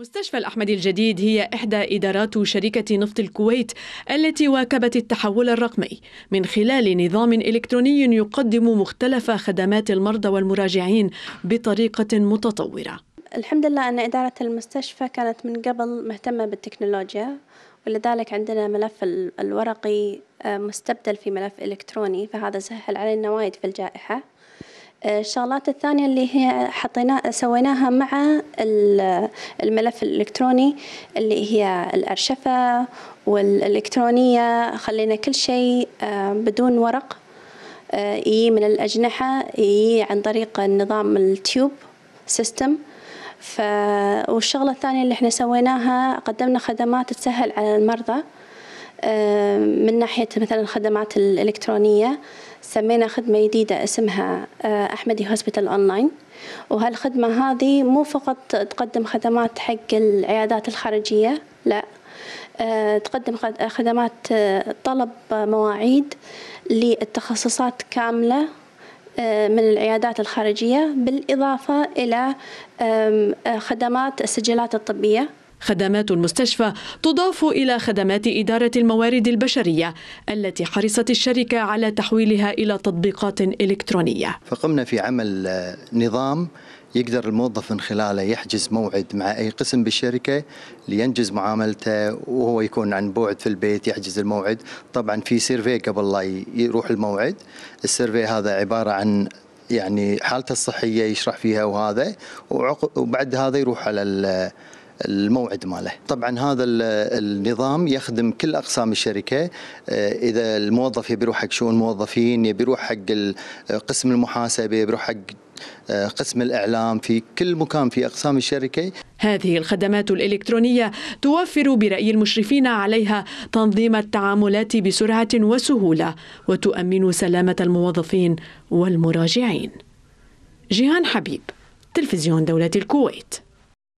مستشفى الأحمدي الجديد هي إحدى إدارات شركة نفط الكويت التي واكبت التحول الرقمي من خلال نظام إلكتروني يقدم مختلف خدمات المرضى والمراجعين بطريقة متطورة. الحمد لله أن إدارة المستشفى كانت من قبل مهتمة بالتكنولوجيا ولذلك عندنا ملف الورقي آه، مستبدل في ملف إلكتروني فهذا سهل علينا وايد في الجائحة الشغلات الثانية اللي هي حطينا سويناها مع الملف الإلكتروني اللي هي الأرشفة والإلكترونية خلينا كل شيء آه، بدون ورق آه، يجي من الأجنحة يجي عن طريق نظام التيوب سيستم ف... والشغلة الثانية اللي احنا سويناها قدمنا خدمات تسهل على المرضى آه، من ناحية مثلا الخدمات الإلكترونية سمينا خدمة جديدة اسمها آه، أحمدي هوسبيتال أونلاين وهالخدمة هذه مو فقط تقدم خدمات حق العيادات الخارجية لا آه، تقدم خدمات طلب مواعيد للتخصصات كاملة من العيادات الخارجية بالإضافة إلى خدمات السجلات الطبية خدمات المستشفى تضاف إلى خدمات إدارة الموارد البشرية التي حرصت الشركة على تحويلها إلى تطبيقات إلكترونية فقمنا في عمل آه، نظام يقدر الموظف من خلاله يحجز موعد مع أي قسم بالشركة لينجز معاملته وهو يكون عن بعد في البيت يحجز الموعد طبعا في سيرفي قبل لا يروح الموعد السيرفي هذا عبارة عن يعني حالته الصحية يشرح فيها وهذا وبعد هذا يروح على الموعد ماله طبعا هذا النظام يخدم كل اقسام الشركه آه، اذا الموظف يبي يروح حق شؤون الموظفين يبي يروح حق قسم المحاسبه يبي يروح حق آه، قسم الإعلام في كل مكان في أقسام الشركة هذه الخدمات الإلكترونية توفر برأي المشرفين عليها تنظيم التعاملات بسرعة وسهولة وتؤمن سلامة الموظفين والمراجعين جيهان حبيب تلفزيون دولة الكويت